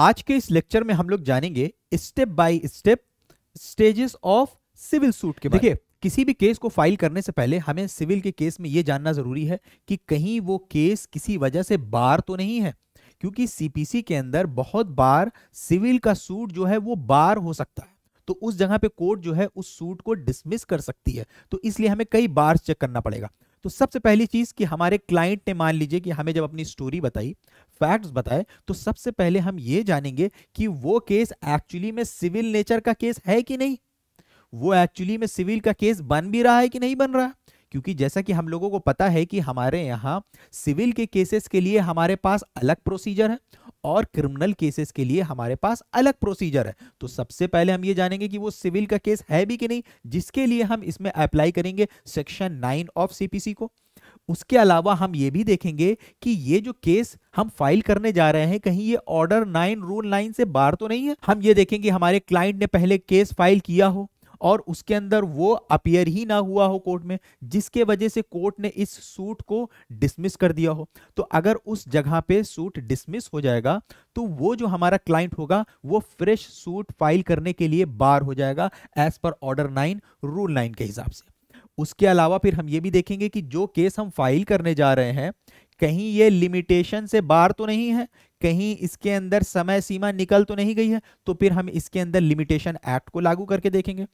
आज के इस लेक्चर में हम लोग जानेंगे step by step stages of civil suit के देखिए किसी भी केस को फाइल करने से पहले हमें सिविल के केस में यह जानना जरूरी है कि कहीं वो केस किसी वजह से बार तो नहीं है क्योंकि सीपीसी के अंदर बहुत बार सिविल का सूट जो है वो बार हो सकता है तो उस जगह पे कोर्ट जो है उस सूट को डिसमिस कर सकती है तो इसलिए हमें कई बार चेक करना पड़ेगा तो सबसे पहली चीज़ कि हमारे क्लाइंट ने मान लीजिए कि हमें जब अपनी स्टोरी बताई फैक्ट्स बताए तो सबसे पहले हम ये जानेंगे कि वो केस एक्चुअली में सिविल नेचर का केस है कि नहीं वो एक्चुअली में सिविल का केस बन भी रहा है कि नहीं बन रहा क्योंकि जैसा कि हम लोगों को पता है कि हमारे यहाँ सिविल के केसेस के लिए हमारे पास अलग प्रोसीजर है और क्रिमिनल केसेस के लिए हमारे पास अलग प्रोसीजर है तो सबसे पहले हम ये जानेंगे कि वो सिविल का केस है भी कि नहीं जिसके लिए हम इसमें अप्लाई करेंगे सेक्शन नाइन ऑफ सीपीसी को उसके अलावा हम ये भी देखेंगे कि ये जो केस हम फाइल करने जा रहे हैं कहीं ये ऑर्डर नाइन रूल नाइन से बाहर तो नहीं है हम ये देखेंगे हमारे क्लाइंट ने पहले केस फाइल किया हो और उसके अंदर वो अपियर ही ना हुआ हो कोर्ट में जिसके वजह से कोर्ट ने इस सूट को डिसमिस कर दिया हो तो अगर उस जगह पे सूट डिसमिस हो जाएगा तो वो जो हमारा क्लाइंट होगा वो फ्रेश सूट फाइल करने के लिए बार हो जाएगा as per order nine rule nine के हिसाब से उसके अलावा फिर हम ये भी देखेंगे कि जो केस हम फाइल करने जा रहे हैं कहीं ये लिमिटेशन से बाहर तो नहीं है कहीं इसके अंदर समय सीमा निकल तो नहीं गई है तो फिर हम इसके अंदर लिमिटेशन एक्ट को लागू करके देखेंगे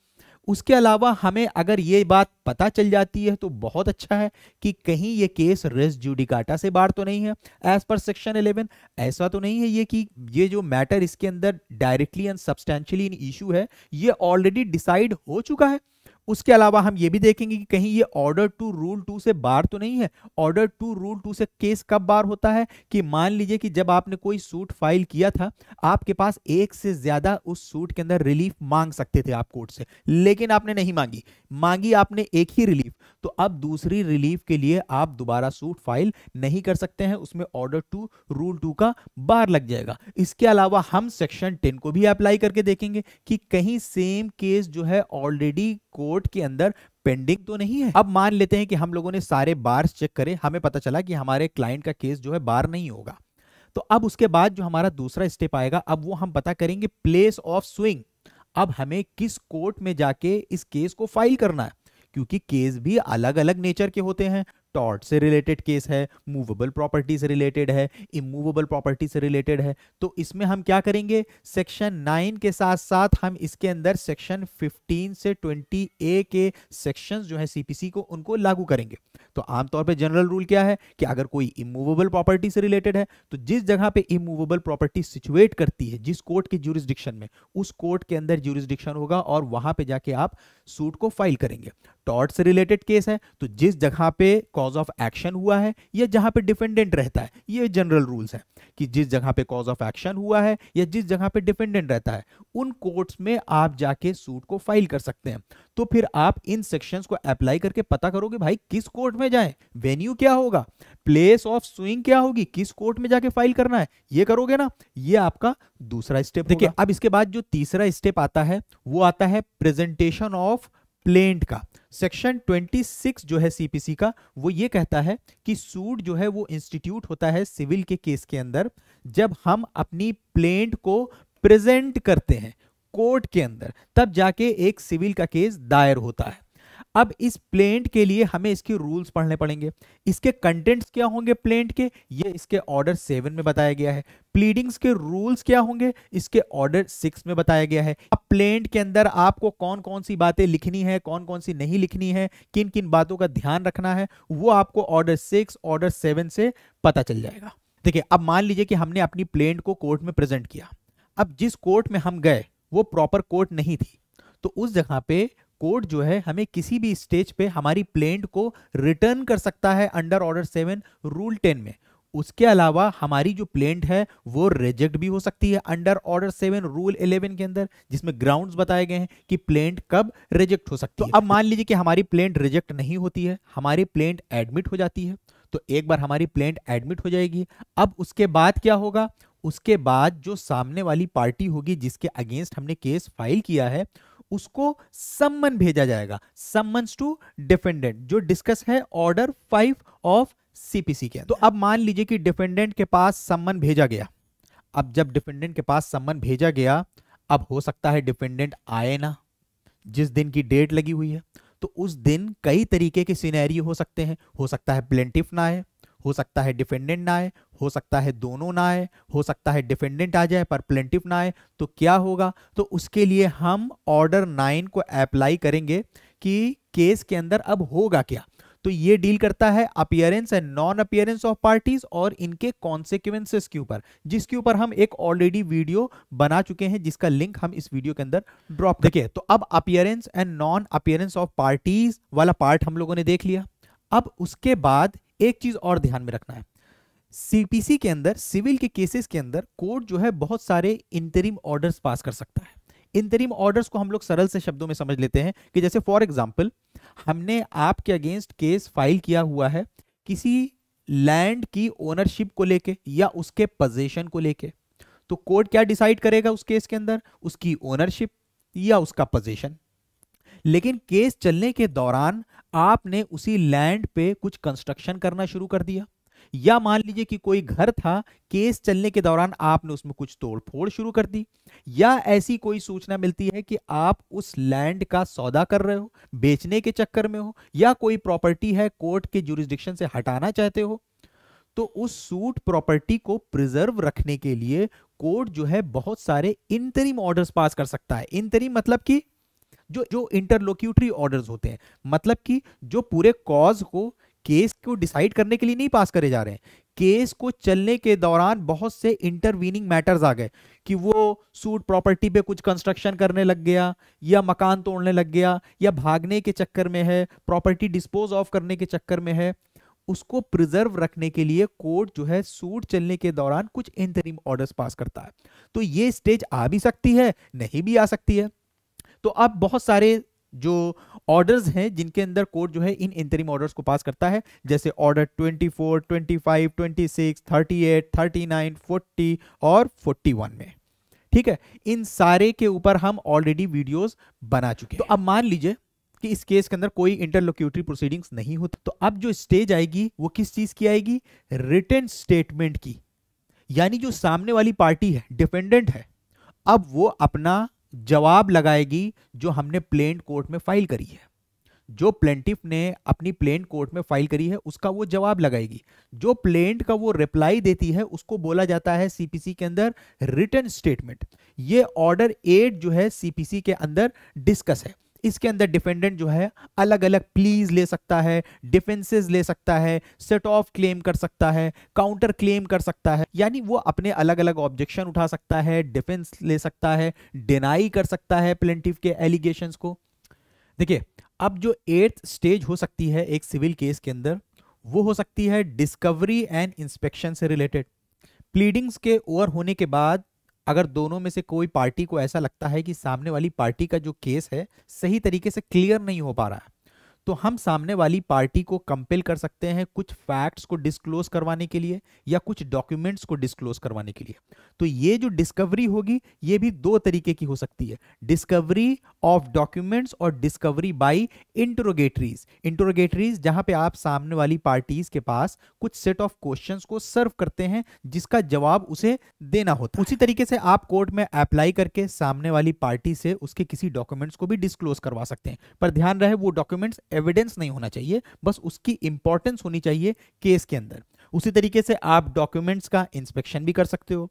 उसके अलावा हमें अगर ये बात पता चल जाती है तो बहुत अच्छा है कि कहीं ये केस रेस जुडिकाटा से बाहर तो नहीं है एज पर सेक्शन 11 ऐसा तो नहीं है ये कि ये जो मैटर इसके अंदर डायरेक्टली एंड सब्सटैंशली इशू है ये ऑलरेडी डिसाइड हो चुका है उसके अलावा हम ये भी देखेंगे कि कहीं ये ऑर्डर टू रूल टू से बार तो नहीं है ऑर्डर टू रूल टू से केस कब बार होता है कि मान लीजिए कि जब आपने कोई सूट फाइल किया था आपके पास एक से ज्यादा उस सूट के अंदर रिलीफ मांग सकते थे आप कोर्ट से लेकिन आपने नहीं मांगी मांगी आपने एक ही रिलीफ तो अब दूसरी रिलीफ के लिए आप दोबारा सूट फाइल नहीं कर सकते हैं उसमें ऑर्डर टू रूल टू का बार लग जाएगा इसके अलावा हम सेक्शन टेन को भी अप्लाई करके देखेंगे कि कहीं सेम केस जो है ऑलरेडी कोर्ट के अंदर पेंडिंग तो नहीं है अब मान लेते हैं कि हम लोगों ने सारे बार्स चेक करे हमें पता चला कि हमारे क्लाइंट का केस जो है बार नहीं होगा तो अब उसके बाद जो हमारा दूसरा स्टेप आएगा अब वो हम पता करेंगे प्लेस ऑफ स्विंग अब हमें किस कोर्ट में जाके इस केस को फाइल करना है क्योंकि केस भी अलग अलग नेचर के होते हैं टॉट से रिलेटेड केस है मूवेबल प्रॉपर्टी से रिलेटेड है इमूवेबल प्रॉपर्टी से रिलेटेड है तो इसमें हम क्या करेंगे सेक्शन नाइन के साथ साथ हम इसके अंदर सेक्शन फिफ्टीन से ट्वेंटी ए के सेक्शन जो है सीपीसी को उनको लागू करेंगे तो आमतौर पर जनरल रूल क्या है कि अगर कोई इमूवेबल प्रॉपर्टी से रिलेटेड है तो जिस जगह पे इमूवेबल प्रॉपर्टी सिचुएट करती है जिस कोर्ट के ज्यूरिस्डिक्शन में उस कोर्ट के अंदर ज्यूरिस्डिक्शन होगा और वहां पे जाके आप सूट को फाइल करेंगे टॉर्ट से रिलेटेड केस है तो जिस जगह पे कॉज ऑफ एक्शन हुआ है या जहां पे डिफेंडेंट रहता है ये जनरल रूल्स हैं कि जिस जगह पे कॉज ऑफ एक्शन हुआ है या जिस जगह पे डिफेंडेंट रहता है उन कोर्ट्स में आप जाके सूट को फाइल कर सकते हैं तो फिर आप इन सेक्शंस को अप्लाई करके पता करोगे भाई किस कोर्ट में जाए वेन्यू क्या होगा प्लेस ऑफ स्विंग क्या होगी किस कोर्ट में जाके फाइल करना है ये करोगे ना ये आपका दूसरा स्टेप देखिए अब इसके बाद जो तीसरा स्टेप आता है वो आता है प्रेजेंटेशन ऑफ कंप्लेंट का सेक्शन 26 जो है सीपीसी का वो ये कहता है कि सूट जो है वो इंस्टीट्यूट होता है सिविल के केस के अंदर जब हम अपनी प्लेंट को प्रेजेंट करते हैं कोर्ट के अंदर तब जाके एक सिविल का केस दायर होता है अब इस प्लेंट के लिए हमें इसके रूल्स पढ़ने पड़ेंगे इसके कंटेंट्स क्या होंगे प्लेंट के ये इसके ऑर्डर सेवन में बताया गया है प्लीडिंग्स के रूल्स क्या होंगे इसके ऑर्डर सिक्स में बताया गया है अब प्लेंट के अंदर आपको कौन कौन सी बातें लिखनी है कौन कौन सी नहीं लिखनी है किन किन बातों का ध्यान रखना है वो आपको ऑर्डर सिक्स ऑर्डर सेवन से पता चल जाएगा देखिए अब मान लीजिए कि हमने अपनी प्लेंट को कोर्ट में प्रेजेंट किया अब जिस कोर्ट में हम गए वो प्रॉपर कोर्ट नहीं थी तो उस जगह पे कोर्ट जो है हमें किसी भी स्टेज पे हमारी प्लेंट को रिटर्न कर सकता है under order seven rule ten में उसके अलावा हमारी जो प्लेंट है वो रिजेक्ट भी हो सकती है under order seven rule eleven के अंदर जिसमें ग्राउंड बताए गए हैं कि प्लेंट कब रिजेक्ट हो सकती तो है अब मान लीजिए कि हमारी प्लेंट रिजेक्ट नहीं होती है हमारी प्लेंट एडमिट हो जाती है तो एक बार हमारी प्लेंट एडमिट हो जाएगी अब उसके बाद क्या होगा उसके बाद जो सामने वाली पार्टी होगी जिसके अगेंस्ट हमने केस फाइल किया है उसको सम्मन भेजा जाएगा सम्मन्स टू डिफेंडेंट जो डिस्कस है ऑर्डर फाइव ऑफ सीपीसी के तो अब मान लीजिए कि डिफेंडेंट के पास सम्मन भेजा गया अब जब डिफेंडेंट के पास सम्मन भेजा गया अब हो सकता है डिफेंडेंट आए ना जिस दिन की डेट लगी हुई है तो उस दिन कई तरीके के सिनेरियो हो सकते हैं हो सकता है प्लेंटिफ ना आए हो सकता है डिफेंडेंट ना आए हो सकता है दोनों ना आए हो सकता है डिफेंडेंट आ जाए पर प्लेंटिव ना आए तो क्या होगा तो उसके लिए हम ऑर्डर नाइन को अप्लाई करेंगे कि केस के अंदर अब होगा क्या तो ये डील करता है appearance and non appearance of parties और इनके कॉन्सिक्वेंसेस के ऊपर जिसके ऊपर हम एक ऑलरेडी वीडियो बना चुके हैं जिसका लिंक हम इस वीडियो के अंदर ड्रॉप देखिए तो अब appearance and non appearance of parties वाला पार्ट हम लोगों ने देख लिया अब उसके बाद एक चीज और ध्यान में रखना है सीपीसी के अंदर सिविल के केसेस के अंदर कोर्ट जो है बहुत सारे इंतरिम ऑर्डर्स पास कर सकता है इंतरिम ऑर्डर्स को हम लोग सरल से शब्दों में समझ लेते हैं कि जैसे फॉर एग्जाम्पल हमने आपके अगेंस्ट केस फाइल किया हुआ है किसी लैंड की ओनरशिप को लेके या उसके पोजेशन को लेके तो कोर्ट क्या डिसाइड करेगा उस केस के अंदर उसकी ओनरशिप या उसका पोजेशन लेकिन केस चलने के दौरान आपने उसी लैंड पे कुछ कंस्ट्रक्शन करना शुरू कर दिया या मान लीजिए कि कोई घर था केस चलने के दौरान आपने उसमें कुछ तोड़फोड़ शुरू कर दी या ऐसी कोई सूचना मिलती है कि आप उस लैंड का सौदा कर रहे हो बेचने के चक्कर में हो या कोई प्रॉपर्टी है कोर्ट के जुरिस्डिक्शन से हटाना चाहते हो तो उस सूट प्रॉपर्टी को प्रिजर्व रखने के लिए कोर्ट जो है बहुत सारे इंतरिम ऑर्डर्स पास कर सकता है इंतरिम मतलब कि जो जो इंटरलोक्यूटरी ऑर्डर्स होते हैं मतलब कि जो पूरे कॉज को केस को डिसाइड करने के लिए नहीं पास करे जा रहे हैं केस को चलने के दौरान बहुत से इंटरवीनिंग मैटर्स आ गए कि वो सूट प्रॉपर्टी पे कुछ कंस्ट्रक्शन करने लग गया या मकान तोड़ने लग गया या भागने के चक्कर में है प्रॉपर्टी डिस्पोज ऑफ करने के चक्कर में है उसको प्रिजर्व रखने के लिए कोर्ट जो है सूट चलने के दौरान कुछ इंतरिम ऑर्डर्स पास करता है तो ये स्टेज आ भी सकती है नहीं भी आ सकती है तो अब बहुत सारे जो ऑर्डर्स हैं जिनके अंदर कोर्ट जो है इन इंतरिम ऑर्डर्स को पास करता है जैसे ऑर्डर 24, 25, 26, 38, 39, 40 और 41 में ठीक है इन सारे के ऊपर हम ऑलरेडी वीडियोस बना चुके तो हैं तो अब मान लीजिए कि इस केस के अंदर कोई इंटरलोक्यूटरी प्रोसीडिंग्स नहीं होती तो अब जो स्टेज आएगी वो किस चीज की आएगी रिटर्न स्टेटमेंट की यानी जो सामने वाली पार्टी है डिफेंडेंट है अब वो अपना जवाब लगाएगी जो हमने प्लेन कोर्ट में फाइल करी है जो प्लेंटिफ ने अपनी प्लेन कोर्ट में फाइल करी है उसका वो जवाब लगाएगी जो प्लेंट का वो रिप्लाई देती है उसको बोला जाता है सीपीसी के अंदर रिटर्न स्टेटमेंट ये ऑर्डर एट जो है सीपीसी के अंदर डिस्कस है इसके अंदर डिफेंडेंट जो है अलग अलग प्लीज ले सकता है डिफेंसेस ले सकता है सेट ऑफ क्लेम कर सकता है काउंटर क्लेम कर सकता है यानी वो अपने अलग अलग ऑब्जेक्शन उठा सकता है डिफेंस ले सकता है डिनाई कर सकता है प्लेंटिव के एलिगेशन को देखिए अब जो एट्थ स्टेज हो सकती है एक सिविल केस के अंदर वो हो सकती है डिस्कवरी एंड इंस्पेक्शन से रिलेटेड प्लीडिंग्स के ओवर होने के बाद अगर दोनों में से कोई पार्टी को ऐसा लगता है कि सामने वाली पार्टी का जो केस है सही तरीके से क्लियर नहीं हो पा रहा है तो हम सामने वाली पार्टी को कंपेल कर सकते हैं कुछ फैक्ट्स को डिस्क्लोज करवाने के लिए या कुछ डॉक्यूमेंट्स को डिस्क्लोज करवाने के लिए तो ये जो डिस्कवरी होगी ये भी दो तरीके की हो सकती है डिस्कवरी ऑफ डॉक्यूमेंट्स और डिस्कवरी बाय इंटरोगेटरीज इंटरोगेटरीज जहां पे आप सामने वाली पार्टीज के पास कुछ सेट ऑफ क्वेश्चन को सर्व करते हैं जिसका जवाब उसे देना होता है उसी तरीके से आप कोर्ट में अप्लाई करके सामने वाली पार्टी से उसके किसी डॉक्यूमेंट्स को भी डिस्क्लोज करवा सकते हैं पर ध्यान रहे वो डॉक्यूमेंट्स एविडेंस नहीं होना चाहिए बस उसकी इंपॉर्टेंस होनी चाहिए केस के अंदर उसी तरीके से आप डॉक्यूमेंट्स का इंस्पेक्शन भी कर सकते हो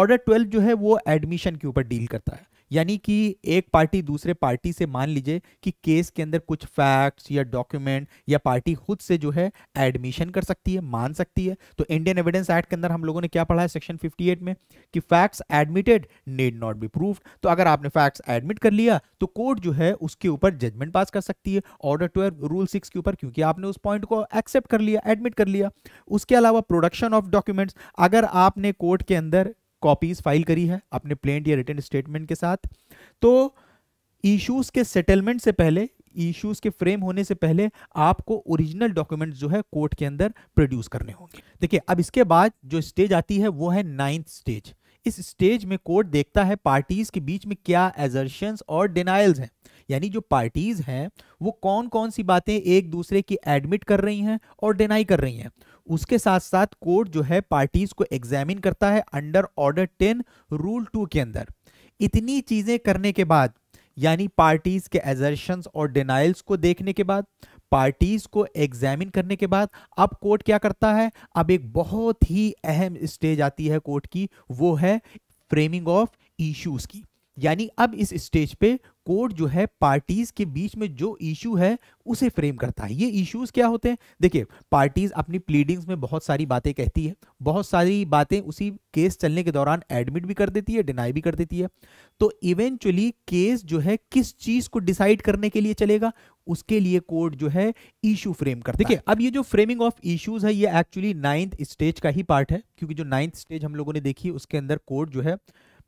ऑर्डर ट्वेल्व जो है वो एडमिशन के ऊपर डील करता है यानी कि एक पार्टी दूसरे पार्टी से मान लीजिए कि केस के अंदर कुछ फैक्ट्स या डॉक्यूमेंट या पार्टी खुद से जो है एडमिशन कर सकती है मान सकती है तो इंडियन एविडेंस एक्ट के अंदर हम लोगों ने क्या पढ़ा है सेक्शन 58 में कि facts admitted need not be proof तो अगर आपने फैक्ट्स एडमिट कर लिया तो कोर्ट जो है उसके ऊपर जजमेंट पास कर सकती है ऑर्डर ट्वेल्व रूल सिक्स के ऊपर क्योंकि आपने उस पॉइंट को एक्सेप्ट कर लिया एडमिट कर लिया उसके अलावा प्रोडक्शन ऑफ डॉक्यूमेंट्स अगर आपने कोर्ट के अंदर कॉपीज फाइल करी है अपने प्लेंट या रिटर्न स्टेटमेंट के साथ तो इश्यूज के सेटलमेंट से पहले इश्यूज के फ्रेम होने से पहले आपको ओरिजिनल डॉक्यूमेंट जो है कोर्ट के अंदर प्रोड्यूस करने होंगे देखिए अब इसके बाद जो स्टेज आती है वो है नाइन्थ स्टेज इस स्टेज में कोर्ट देखता है पार्टीज के बीच में क्या एजर्शंस और डिनाइल्स हैं यानी जो पार्टीज हैं वो कौन कौन सी बातें एक दूसरे की एडमिट कर रही हैं और डिनाई कर रही हैं उसके साथ साथ कोर्ट जो है पार्टीज को एग्जामिन करता है under order ten rule two के अंदर इतनी चीजें करने के बाद यानी पार्टीज के एजर्शन और डिनाइल्स को देखने के बाद पार्टीज को एग्जामिन करने के बाद अब कोर्ट क्या करता है अब एक बहुत ही अहम स्टेज आती है कोर्ट की वो है फ्रेमिंग ऑफ इश्यूज की यानी अब इस स्टेज पे कोर्ट जो है पार्टीज के बीच में जो इशू है उसे फ्रेम करता है ये इश्यूज क्या होते हैं देखिए पार्टीज अपनी प्लीडिंग्स में बहुत सारी बातें कहती है बहुत सारी बातें उसी केस चलने के दौरान एडमिट भी कर देती है डिनाई भी कर देती है तो इवेंचुअली केस जो है किस चीज को डिसाइड करने के लिए चलेगा उसके लिए कोर्ट जो है इशू फ्रेम करता देखिए अब ये जो फ्रेमिंग ऑफ इशूज है ये एक्चुअली नाइन्थ स्टेज का ही पार्ट है क्योंकि जो नाइन्थ स्टेज हम लोगों ने देखी उसके अंदर कोर्ट जो है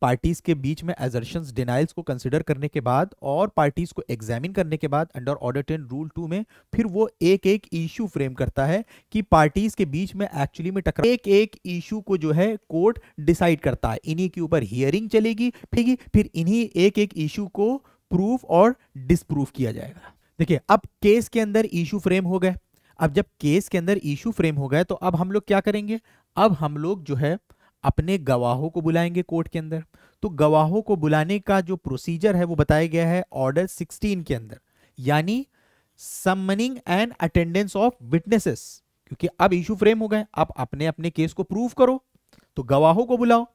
पार्टीज के बीच में एजर्शन डिनाइल्स को कंसिडर करने के बाद और पार्टीज को एग्जामिन करने के बाद under order ten rule two में फिर वो एक एक इशू फ्रेम करता है कि पार्टीज के बीच में एक्चुअली में टकरा एक एक इशू को जो है कोर्ट डिसाइड करता है इन्हीं के ऊपर हियरिंग चलेगी ठीक है फिर इन्हीं एक एक इशू को प्रूफ और डिसप्रूफ किया जाएगा देखिए अब केस के अंदर इशू फ्रेम हो गए अब जब केस के अंदर इशू फ्रेम हो गए तो अब हम लोग क्या करेंगे अब हम लोग जो है अपने गवाहों को बुलाएंगे कोर्ट के अंदर तो गवाहों को बुलाने का जो प्रोसीजर है वो बताया गया है ऑर्डर 16 के अंदर यानी summoning and attendance of witnesses क्योंकि अब इशू फ्रेम हो गए आप अपने अपने केस को प्रूव करो तो गवाहों को बुलाओ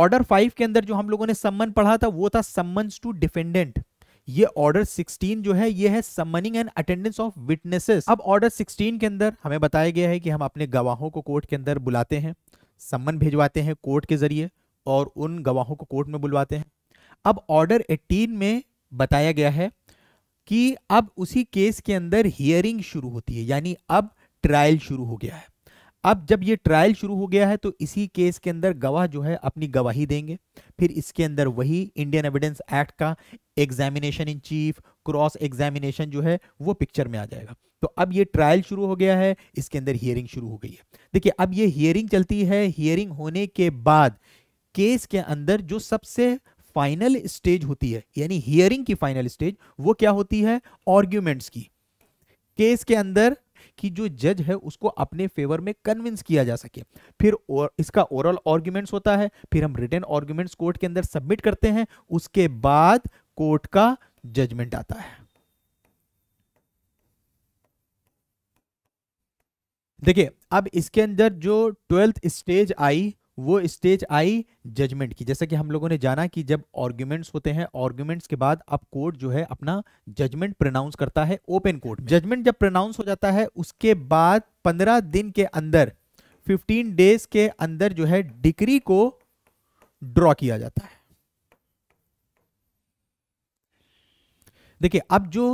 ऑर्डर फाइव के अंदर जो हम लोगों ने सम्मन पढ़ा था वो था सम्मन टू डिफेंडेंट ये ऑर्डर 16 जो है ये है summoning and attendance of witnesses अब ऑर्डर 16 के अंदर हमें बताया गया है कि हम अपने गवाहों को कोर्ट के अंदर बुलाते हैं सम्मन भिजवाते हैं कोर्ट के जरिए और उन गवाहों को कोर्ट में बुलवाते हैं अब ऑर्डर 18 में बताया गया है कि अब उसी केस के अंदर हियरिंग शुरू होती है यानी अब ट्रायल शुरू हो गया है अब जब ये ट्रायल शुरू हो गया है तो इसी केस के अंदर गवाह जो है अपनी गवाही देंगे फिर इसके अंदर वही इंडियन एविडेंस एक्ट का examination in chief cross examination जो है वो पिक्चर में आ जाएगा तो अब ये ट्रायल शुरू हो गया है इसके अंदर हियरिंग शुरू हो गई है देखिए अब ये हियरिंग चलती है हियरिंग होने के बाद केस के अंदर जो सबसे फाइनल स्टेज होती है यानी हियरिंग की फाइनल स्टेज वो क्या होती है ऑर्ग्यूमेंट्स की केस के अंदर कि जो जज है उसको अपने फेवर में कन्विंस किया जा सके फिर और इसका ओरल ऑर्ग्यूमेंट्स होता है फिर हम रिटर्न ऑर्ग्यूमेंट्स कोर्ट के अंदर सबमिट करते हैं उसके बाद कोर्ट का जजमेंट आता है देखिए अब इसके अंदर जो ट्वेल्थ स्टेज आई वो स्टेज आई जजमेंट की जैसा कि हम लोगों ने जाना कि जब आर्ग्यूमेंट्स होते हैं आर्ग्यूमेंट्स के बाद अब कोर्ट जो है अपना जजमेंट प्रोनाउंस करता है ओपन कोर्ट जजमेंट जब प्रोनाउंस हो जाता है उसके बाद पंद्रह दिन के अंदर फिफ्टीन डेज के अंदर जो है डिक्री को ड्रॉ किया जाता है देखिए अब जो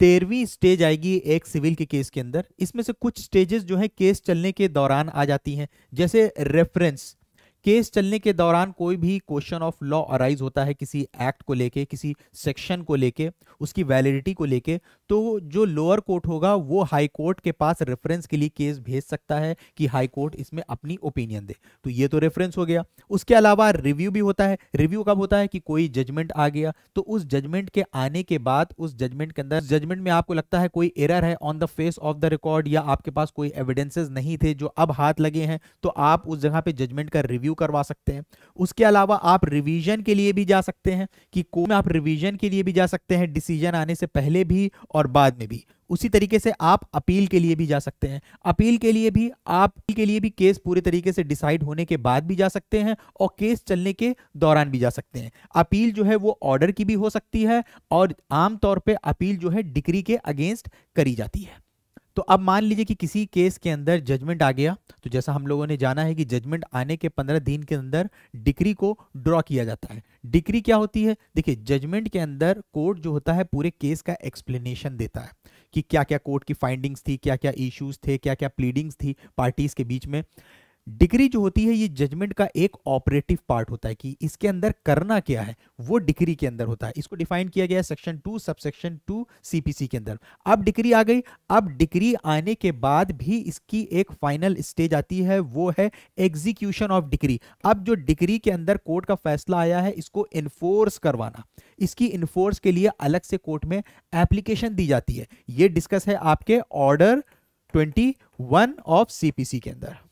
तेरहवीं स्टेज आएगी एक सिविल के केस के अंदर इसमें से कुछ स्टेजेस जो है केस चलने के दौरान आ जाती हैं जैसे रेफरेंस केस चलने के दौरान कोई भी क्वेश्चन ऑफ लॉ अराइज होता है किसी एक्ट को लेके किसी सेक्शन को लेके उसकी वैलिडिटी को लेके तो जो लोअर कोर्ट होगा वो हाई कोर्ट के पास रेफरेंस के लिए केस भेज सकता है कि हाई कोर्ट इसमें अपनी ओपिनियन दे तो ये तो रेफरेंस हो गया उसके अलावा रिव्यू भी होता है रिव्यू कब होता है कि कोई जजमेंट आ गया तो उस जजमेंट के आने के बाद उस जजमेंट के अंदर जजमेंट में आपको लगता है कोई एरर है on the face of the record या आपके पास कोई एविडेंसेज नहीं थे जो अब हाथ लगे हैं तो आप उस जगह पे जजमेंट का रिव्यू रिव्यू करवा सकते हैं उसके अलावा आप रिवीजन के लिए भी जा सकते हैं कि को में आप रिवीजन के लिए भी जा सकते हैं डिसीजन आने से पहले भी और बाद में भी उसी तरीके से आप अपील के लिए भी जा सकते हैं अपील के लिए भी आप के लिए भी केस पूरे तरीके से डिसाइड होने के बाद भी जा सकते हैं और केस चलने के दौरान भी जा सकते हैं अपील जो है वो ऑर्डर की भी हो सकती है और आमतौर पर अपील जो है डिग्री के अगेंस्ट करी जाती है तो अब मान लीजिए कि किसी केस के अंदर जजमेंट आ गया तो जैसा हम लोगों ने जाना है कि जजमेंट आने के पंद्रह दिन के अंदर डिक्री को ड्रॉ किया जाता है डिक्री क्या होती है देखिए जजमेंट के अंदर कोर्ट जो होता है पूरे केस का एक्सप्लेनेशन देता है कि क्या क्या कोर्ट की फाइंडिंग्स थी क्या क्या इश्यूज थे क्या क्या प्लीडिंग्स थी पार्टीज के बीच में डिग्री जो होती है ये जजमेंट का एक ऑपरेटिव पार्ट होता है कि इसके अंदर करना क्या है वो डिग्री के अंदर होता है इसको डिफाइन किया गया है section two subsection two CPC के अंदर अब डिग्री आ गई अब डिग्री आने के बाद भी इसकी एक फाइनल स्टेज आती है वो है एग्जीक्यूशन ऑफ डिग्री अब जो डिग्री के अंदर कोर्ट का फैसला आया है इसको इन्फोर्स करवाना इसकी इन्फोर्स के लिए अलग से कोर्ट में एप्लीकेशन दी जाती है ये डिस्कस है आपके ऑर्डर ट्वेंटी ऑफ सी के अंदर